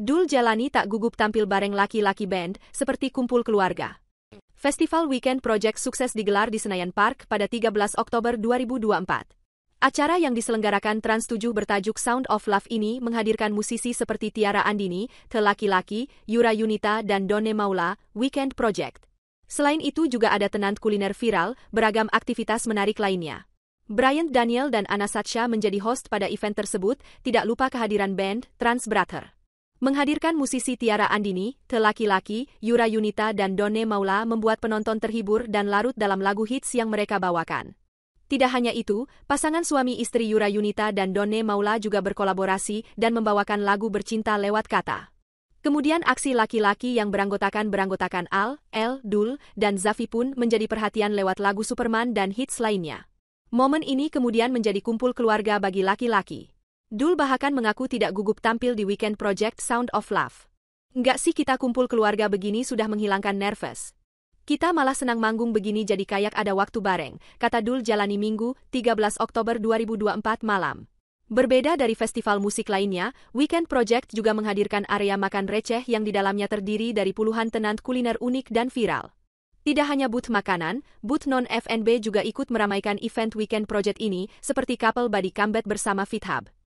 Dul Jalani tak gugup tampil bareng laki-laki band, seperti kumpul keluarga. Festival Weekend Project sukses digelar di Senayan Park pada 13 Oktober 2024. Acara yang diselenggarakan Trans7 bertajuk Sound of Love ini menghadirkan musisi seperti Tiara Andini, The Laki-Laki, Yura Yunita dan Done Maula, Weekend Project. Selain itu juga ada tenant kuliner viral, beragam aktivitas menarik lainnya. Brian Daniel dan Anna Satsha menjadi host pada event tersebut, tidak lupa kehadiran band Trans Brother. Menghadirkan musisi Tiara Andini, Telaki-Laki, Yura Yunita dan Done Maula membuat penonton terhibur dan larut dalam lagu hits yang mereka bawakan. Tidak hanya itu, pasangan suami istri Yura Yunita dan Done Maula juga berkolaborasi dan membawakan lagu bercinta lewat kata. Kemudian aksi laki-laki yang beranggotakan-beranggotakan Al, El, Dul, dan Zafi pun menjadi perhatian lewat lagu Superman dan hits lainnya. Momen ini kemudian menjadi kumpul keluarga bagi laki-laki. Dul bahkan mengaku tidak gugup tampil di weekend project Sound of Love. Nggak sih kita kumpul keluarga begini sudah menghilangkan nervous. Kita malah senang manggung begini jadi kayak ada waktu bareng, kata Dul jalani Minggu, 13 Oktober 2024 malam. Berbeda dari festival musik lainnya, Weekend Project juga menghadirkan area makan receh yang di dalamnya terdiri dari puluhan tenan kuliner unik dan viral. Tidak hanya booth makanan, booth non fnb juga ikut meramaikan event Weekend Project ini, seperti couple body combat bersama FitHub.